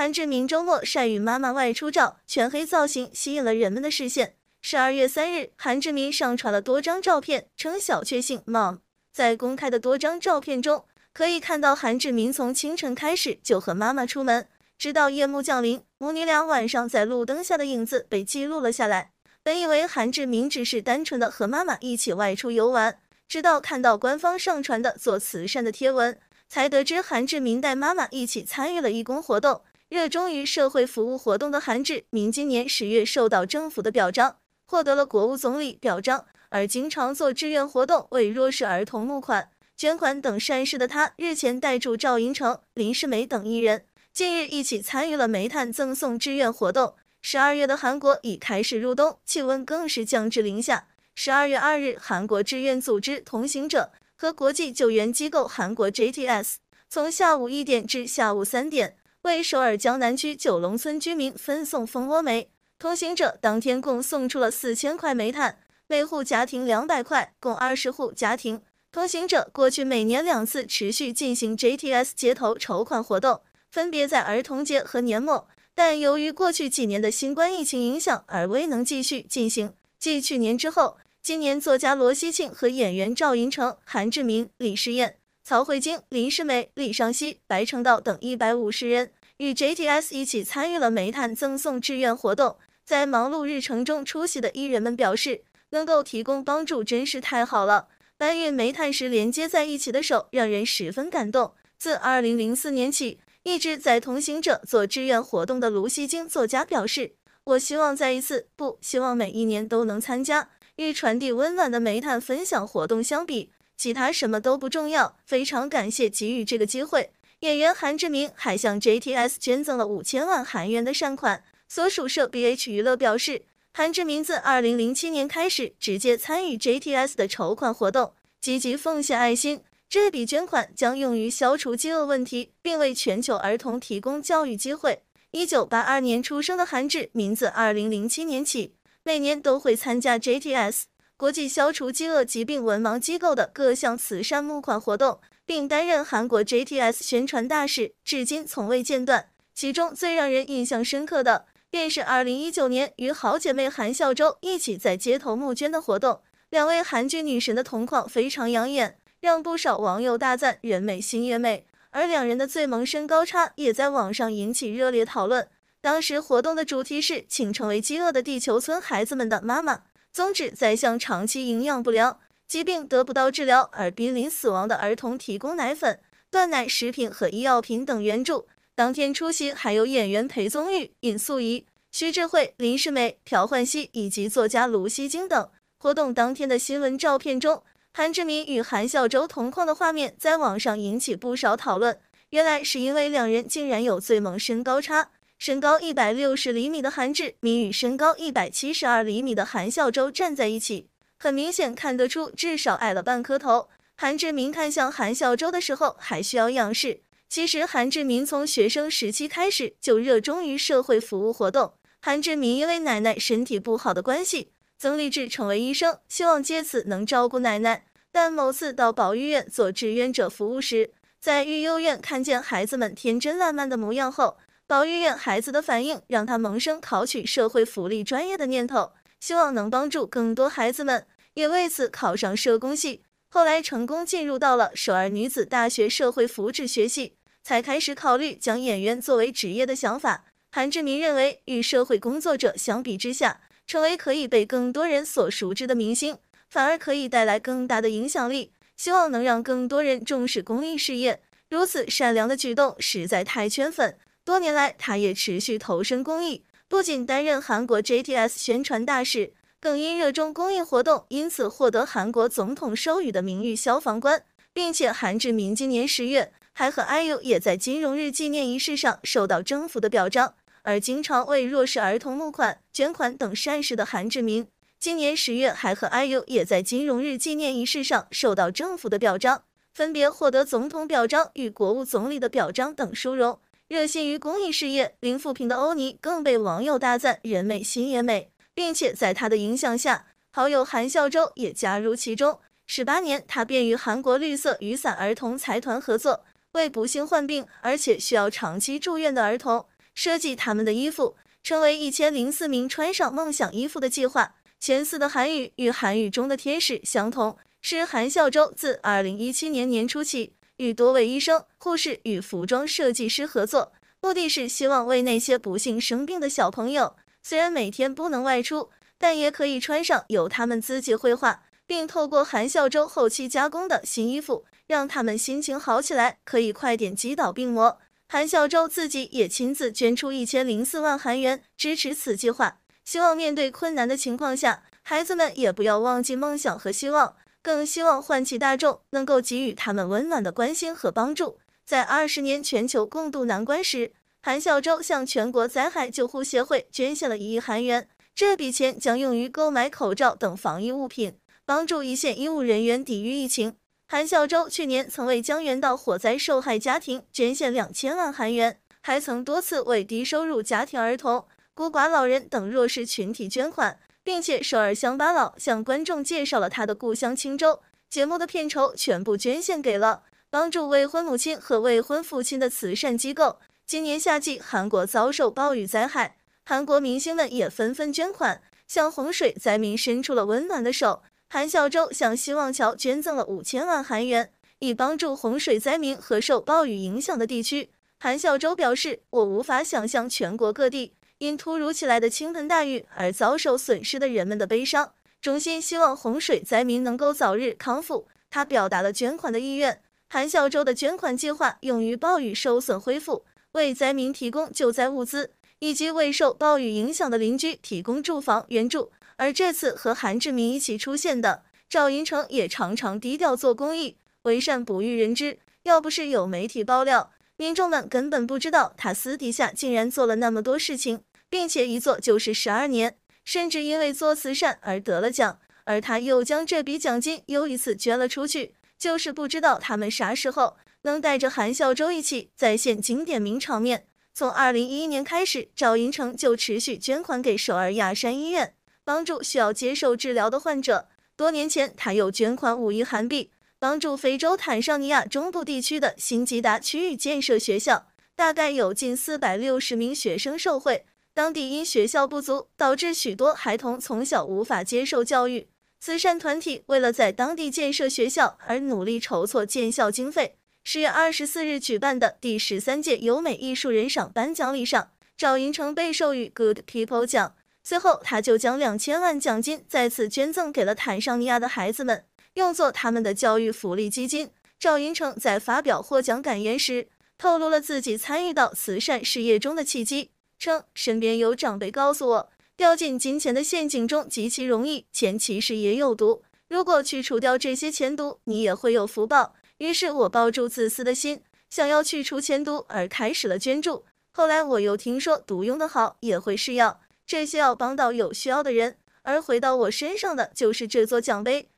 韩志明周末晒与妈妈外出照，全黑造型吸引了人们的视线。十二月三日，韩志明上传了多张照片，称小确幸 mom。在公开的多张照片中，可以看到韩志明从清晨开始就和妈妈出门，直到夜幕降临，母女俩晚上在路灯下的影子被记录了下来。本以为韩志明只是单纯的和妈妈一起外出游玩，直到看到官方上传的做慈善的贴文，才得知韩志明带妈妈一起参与了义工活动。热衷于社会服务活动的韩志明今年十月受到政府的表彰，获得了国务总理表彰。而经常做志愿活动、为弱势儿童募款、捐款等善事的他，日前带住赵寅成、林世美等一人，近日一起参与了煤炭赠送志愿活动。十二月的韩国已开始入冬，气温更是降至零下。十二月二日，韩国志愿组织“同行者”和国际救援机构韩国 JTS 从下午一点至下午三点。为首尔江南区九龙村居民分送蜂窝煤，同行者当天共送出了四千块煤炭，每户家庭两百块，共二十户家庭。同行者过去每年两次持续进行 JTS 街头筹款活动，分别在儿童节和年末，但由于过去几年的新冠疫情影响而未能继续进行。继去年之后，今年作家罗熙庆和演员赵寅成、韩志明、李诗燕、曹慧晶、林世美、李尚熙、白成道等一百五十人。与 JTS 一起参与了煤炭赠送志愿活动，在忙碌日程中出席的艺人们表示，能够提供帮助真是太好了。搬运煤炭时连接在一起的手让人十分感动。自2004年起，一直在同行者做志愿活动的卢西金作家表示：“我希望再一次，不希望每一年都能参加。与传递温暖的煤炭分享活动相比，其他什么都不重要。非常感谢给予这个机会。”演员韩志明还向 JTS 捐赠了五千万韩元的善款。所属社 BH 娱乐表示，韩志明自二零零七年开始直接参与 JTS 的筹款活动，积极奉献爱心。这笔捐款将用于消除饥饿问题，并为全球儿童提供教育机会。一九八二年出生的韩志明自二零零七年起，每年都会参加 JTS 国际消除饥饿疾病文盲机构的各项慈善募款活动。并担任韩国 JTS 宣传大使，至今从未间断。其中最让人印象深刻的，便是二零一九年与好姐妹韩孝周一起在街头募捐的活动。两位韩剧女神的同框非常养眼，让不少网友大赞人美心也美。而两人的最萌身高差也在网上引起热烈讨论。当时活动的主题是，请成为饥饿的地球村孩子们的妈妈。宗旨在向长期营养不良。疾病得不到治疗而濒临死亡的儿童提供奶粉、断奶食品和医药品等援助。当天出席还有演员裴宗玉、尹素怡、徐智慧、林世美、朴焕熙以及作家卢锡京等。活动当天的新闻照片中，韩志明与韩孝周同框的画面在网上引起不少讨论。原来是因为两人竟然有最萌身高差，身高一百六十厘米的韩志明与身高一百七十二厘米的韩孝周站在一起。很明显看得出，至少矮了半颗头。韩志明看向韩孝周的时候，还需要仰视。其实，韩志明从学生时期开始就热衷于社会服务活动。韩志明因为奶奶身体不好的关系，曾立志成为医生，希望借此能照顾奶奶。但某次到保育院做志愿者服务时，在育幼院看见孩子们天真烂漫的模样后，保育院孩子的反应让他萌生考取社会福利专业的念头。希望能帮助更多孩子们，也为此考上社工系，后来成功进入到了首尔女子大学社会福祉学系，才开始考虑将演员作为职业的想法。韩志明认为，与社会工作者相比之下，成为可以被更多人所熟知的明星，反而可以带来更大的影响力，希望能让更多人重视公益事业。如此善良的举动实在太圈粉，多年来他也持续投身公益。不仅担任韩国 JTS 宣传大使，更因热衷公益活动，因此获得韩国总统授予的名誉消防官，并且韩志明今年十月还和 IU 也在金融日纪念仪式上受到政府的表彰。而经常为弱势儿童募款、捐款等善事的韩志明，今年十月还和 IU 也在金融日纪念仪式上受到政府的表彰，分别获得总统表彰与国务总理的表彰等殊荣。热心于公益事业、零扶贫的欧尼更被网友大赞“人美心也美”，并且在他的影响下，好友韩孝周也加入其中。十八年，他便与韩国绿色雨伞儿童财团合作，为不幸患病而且需要长期住院的儿童设计他们的衣服，成为“一千零四名穿上梦想衣服的计划”。前四的韩语与韩语中的天使相同，是韩孝周自二零一七年年初起。与多位医生、护士与服装设计师合作，目的是希望为那些不幸生病的小朋友，虽然每天不能外出，但也可以穿上有他们自己绘画并透过韩孝周后期加工的新衣服，让他们心情好起来，可以快点击倒病魔。韩孝周自己也亲自捐出一千零四万韩元支持此计划，希望面对困难的情况下，孩子们也不要忘记梦想和希望。更希望唤起大众能够给予他们温暖的关心和帮助。在二十年全球共度难关时，韩孝周向全国灾害救护协会捐献了一亿韩元，这笔钱将用于购买口罩等防疫物品，帮助一线医务人员抵御疫情。韩孝周去年曾为江原道火灾受害家庭捐献两千万韩元，还曾多次为低收入家庭、儿童、孤寡老人等弱势群体捐款。并且，首尔乡巴佬向观众介绍了他的故乡青州。节目的片酬全部捐献给了帮助未婚母亲和未婚父亲的慈善机构。今年夏季，韩国遭受暴雨灾害，韩国明星们也纷纷捐款，向洪水灾民伸出了温暖的手。韩孝周向希望桥捐赠了五千万韩元，以帮助洪水灾民和受暴雨影响的地区。韩孝周表示：“我无法想象全国各地。”因突如其来的倾盆大雨而遭受损失的人们的悲伤，衷心希望洪水灾民能够早日康复。他表达了捐款的意愿。韩孝周的捐款计划用于暴雨受损恢复，为灾民提供救灾物资，以及为受暴雨影响的邻居提供住房援助。而这次和韩志明一起出现的赵寅成也常常低调做公益，为善不欲人知。要不是有媒体爆料，民众们根本不知道他私底下竟然做了那么多事情。并且一做就是十二年，甚至因为做慈善而得了奖，而他又将这笔奖金又一次捐了出去。就是不知道他们啥时候能带着韩孝周一起再现经典名场面。从二零一一年开始，赵寅成就持续捐款给首尔亚山医院，帮助需要接受治疗的患者。多年前，他又捐款五亿韩币，帮助非洲坦桑尼亚中部地区的新吉达区域建设学校，大概有近四百六十名学生受惠。当地因学校不足，导致许多孩童从小无法接受教育。慈善团体为了在当地建设学校而努力筹措建校经费。十月二十四日举办的第十三届由美艺术人赏颁奖礼上，赵寅成被授予 Good People 奖。随后，他就将两千万奖金再次捐赠给了坦桑尼亚的孩子们，用作他们的教育福利基金。赵寅成在发表获奖感言时，透露了自己参与到慈善事业中的契机。称身边有长辈告诉我，掉进金钱的陷阱中极其容易，钱其实也有毒。如果去除掉这些钱毒，你也会有福报。于是我抱住自私的心，想要去除钱毒，而开始了捐助。后来我又听说毒用的好也会是药，这些要帮到有需要的人，而回到我身上的就是这座奖杯。